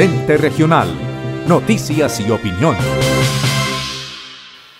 Lente Regional. Noticias y opinión.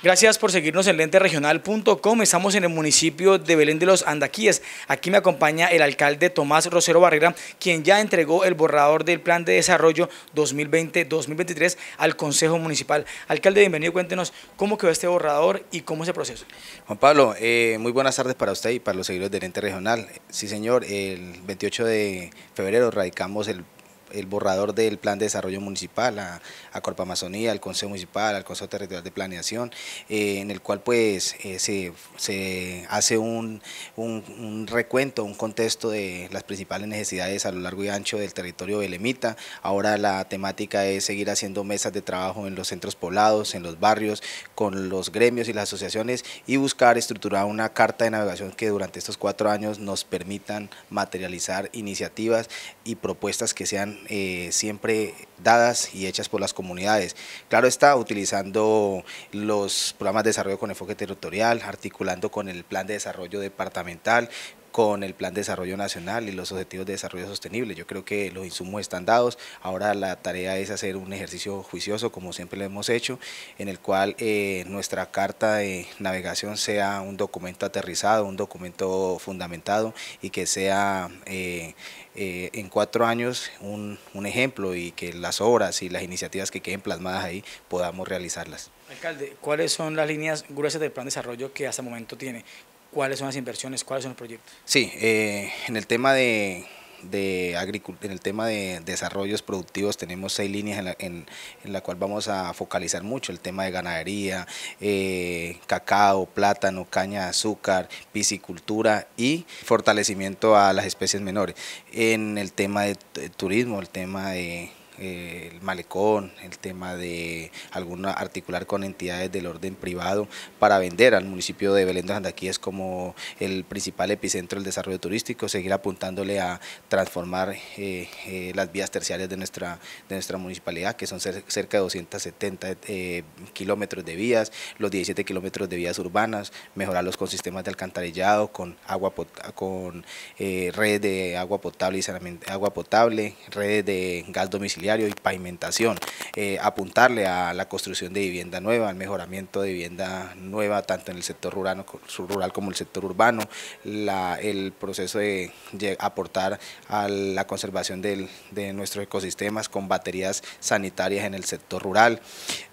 Gracias por seguirnos en lenteregional.com. Estamos en el municipio de Belén de los Andaquíes. Aquí me acompaña el alcalde Tomás Rosero Barrera, quien ya entregó el borrador del Plan de Desarrollo 2020-2023 al Consejo Municipal. Alcalde, bienvenido. Cuéntenos cómo quedó este borrador y cómo es el proceso. Juan Pablo, eh, muy buenas tardes para usted y para los seguidores de Lente Regional. Sí, señor. El 28 de febrero radicamos el el borrador del plan de desarrollo municipal a, a Amazonía, al Consejo Municipal, al Consejo Territorial de Planeación, eh, en el cual pues eh, se, hace un, un, recuento, un contexto de las principales necesidades a lo largo y ancho del territorio de Lemita. Ahora la temática es seguir haciendo mesas de trabajo en los centros poblados, en los barrios, con los gremios y las asociaciones y buscar estructurar una carta de navegación que durante estos cuatro años nos permitan materializar iniciativas y propuestas que sean eh, siempre dadas y hechas por las comunidades. Claro está, utilizando los programas de desarrollo con enfoque territorial, articulando con el plan de desarrollo departamental, con el Plan de Desarrollo Nacional y los Objetivos de Desarrollo Sostenible. Yo creo que los insumos están dados. Ahora la tarea es hacer un ejercicio juicioso, como siempre lo hemos hecho, en el cual eh, nuestra carta de navegación sea un documento aterrizado, un documento fundamentado y que sea eh, eh, en cuatro años un, un ejemplo y que las obras y las iniciativas que queden plasmadas ahí podamos realizarlas. Alcalde, ¿cuáles son las líneas gruesas del plan de desarrollo que hasta el momento tiene? cuáles son las inversiones, cuáles son los proyectos. Sí, eh, en el tema de, de en el tema de desarrollos productivos tenemos seis líneas en las en, cual vamos a focalizar mucho, el tema de ganadería, eh, cacao, plátano, caña de azúcar, piscicultura y fortalecimiento a las especies menores. En el tema de turismo, el tema de el malecón, el tema de alguna articular con entidades del orden privado para vender al municipio de Belén de Jandaquí es como el principal epicentro del desarrollo turístico, seguir apuntándole a transformar eh, eh, las vías terciarias de nuestra, de nuestra municipalidad, que son cerca de 270 eh, kilómetros de vías, los 17 kilómetros de vías urbanas, mejorarlos con sistemas de alcantarillado, con agua con redes de agua potable y agua potable, redes de gas domiciliario y pavimentación, eh, apuntarle a la construcción de vivienda nueva, al mejoramiento de vivienda nueva, tanto en el sector rural, rural como el sector urbano, el proceso de, aportar a la conservación de nuestros ecosistemas con baterías sanitarias en el sector rural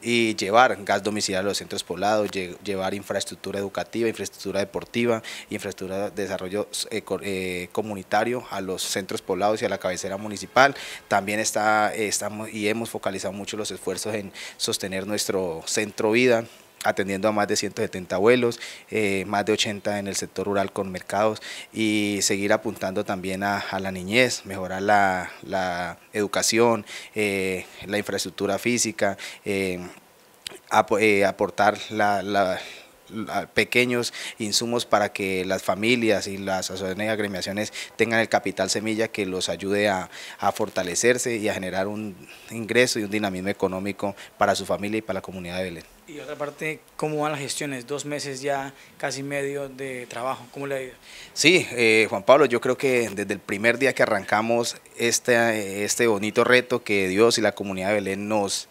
y llevar gas domiciliario a los centros poblados, llevar infraestructura educativa, infraestructura deportiva, infraestructura de desarrollo eh, eh, comunitario a los centros poblados y a la cabecera municipal. También está estamos y hemos focalizado mucho los esfuerzos en sostener nuestro centro vida, atendiendo a más de 170 abuelos, eh, más de 80 en el sector rural con mercados y seguir apuntando también a, la niñez, mejorar la, educación, eh, la infraestructura física. Eh, aportar la, pequeños insumos para que las familias y las asociaciones y agremiaciones tengan el capital semilla que los ayude a, fortalecerse y a generar un ingreso y un dinamismo económico para su familia y para la comunidad de Belén. Y otra parte, ¿cómo van las gestiones? Dos meses ya, casi medio de trabajo, ¿cómo le ha ido? Sí, eh, Juan Pablo, yo creo que desde el primer día que arrancamos este, este bonito reto que Dios y la comunidad de Belén nos,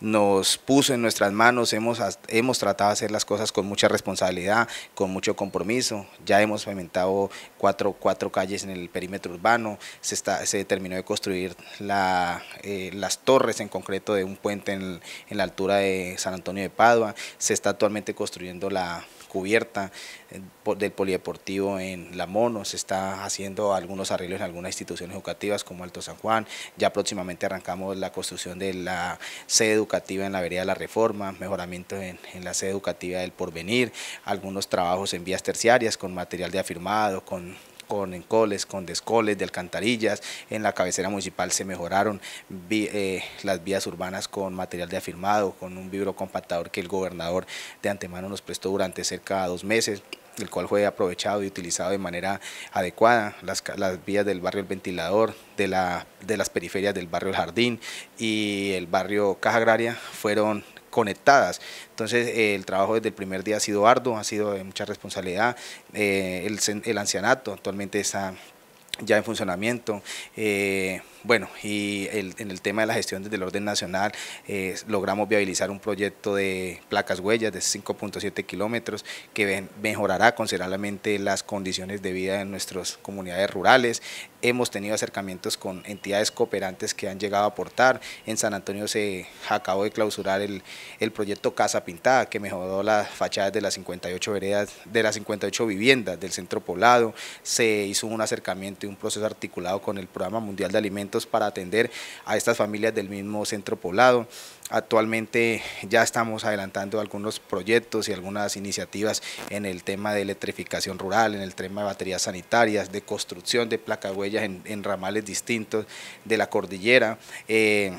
nos puso en nuestras manos, hemos, hemos tratado de hacer las cosas con mucha responsabilidad, con mucho compromiso, ya hemos pavimentado cuatro, cuatro calles en el perímetro urbano, se, está, se terminó de construir eh, las torres en concreto de un puente en la altura de San Antonio de Padua, se está actualmente construyendo la cubierta eh, del polideportivo en La Mono, se está haciendo algunos arreglos en algunas instituciones educativas como Alto San Juan, ya próximamente arrancamos la construcción de la sede educativa en la vereda de la Reforma, mejoramiento en, en la sede educativa del Porvenir, algunos trabajos en vías terciarias con material de afirmado, con con encoles, con descoles, de alcantarillas. En la cabecera municipal se mejoraron eh, las vías urbanas con material de afirmado, con un compactador que el gobernador de antemano nos prestó durante cerca de dos meses el cual fue aprovechado y utilizado de manera adecuada, las, vías del barrio El Ventilador, de, la, de las periferias del barrio El Jardín y el barrio Caja Agraria fueron conectadas. Entonces, eh, el trabajo desde el primer día ha sido arduo, ha sido de mucha responsabilidad. Eh, el, ancianato actualmente está ya en funcionamiento. Eh, bueno, y en el tema de la gestión desde el orden nacional, logramos viabilizar un proyecto de placas huellas de 5.7 kilómetros que mejorará considerablemente las condiciones de vida en nuestras comunidades rurales. Hemos tenido acercamientos con entidades cooperantes que han llegado a aportar. En San Antonio se acabó de clausurar el, el proyecto Casa Pintada, que mejoró las fachadas de las 58 veredas, de las 58 viviendas del centro poblado. Se hizo un acercamiento y un proceso articulado con el Programa Mundial de Alimentos para atender a estas familias del mismo centro poblado. Actualmente ya estamos adelantando algunos proyectos y algunas iniciativas en el tema de electrificación rural, en el tema de baterías sanitarias, de construcción de placahuellas en, en ramales distintos de la cordillera. Eh,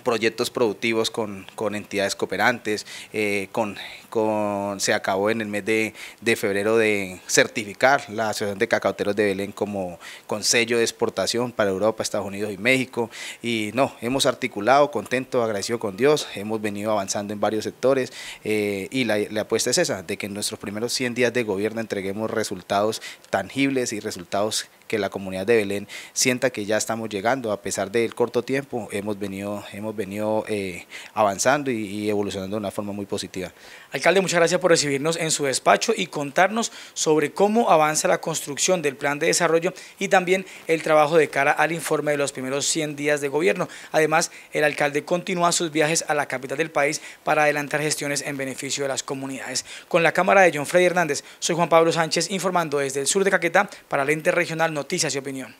proyectos productivos con, entidades cooperantes, eh, con, con, se acabó en el mes de, febrero de certificar la Asociación de Cacauteros de Belén como consejo de exportación para Europa, Estados Unidos y México. Y no, hemos articulado, contento, agradecido con Dios, hemos venido avanzando en varios sectores eh, y la, la, apuesta es esa, de que en nuestros primeros 100 días de gobierno entreguemos resultados tangibles y resultados que la comunidad de Belén sienta que ya estamos llegando, a pesar del corto tiempo, hemos venido, hemos venido eh, avanzando y, evolucionando de una forma muy positiva. Alcalde, muchas gracias por recibirnos en su despacho y contarnos sobre cómo avanza la construcción del plan de desarrollo y también el trabajo de cara al informe de los primeros 100 días de gobierno. Además, el alcalde continúa sus viajes a la capital del país para adelantar gestiones en beneficio de las comunidades. Con la cámara de John Freddy Hernández, soy Juan Pablo Sánchez informando desde el sur de Caquetá para Lente Regional noticias y opinión.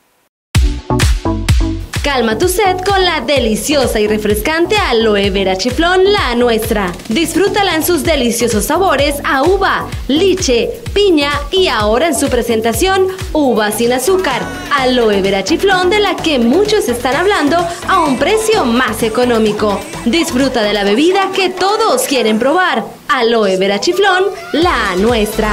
Calma tu sed con la deliciosa y refrescante aloe vera chiflón La Nuestra. Disfrútala en sus deliciosos sabores a uva, liche, piña y ahora en su presentación uva sin azúcar. Aloe vera chiflón de la que muchos están hablando a un precio más económico. Disfruta de la bebida que todos quieren probar. Aloe vera chiflón La Nuestra.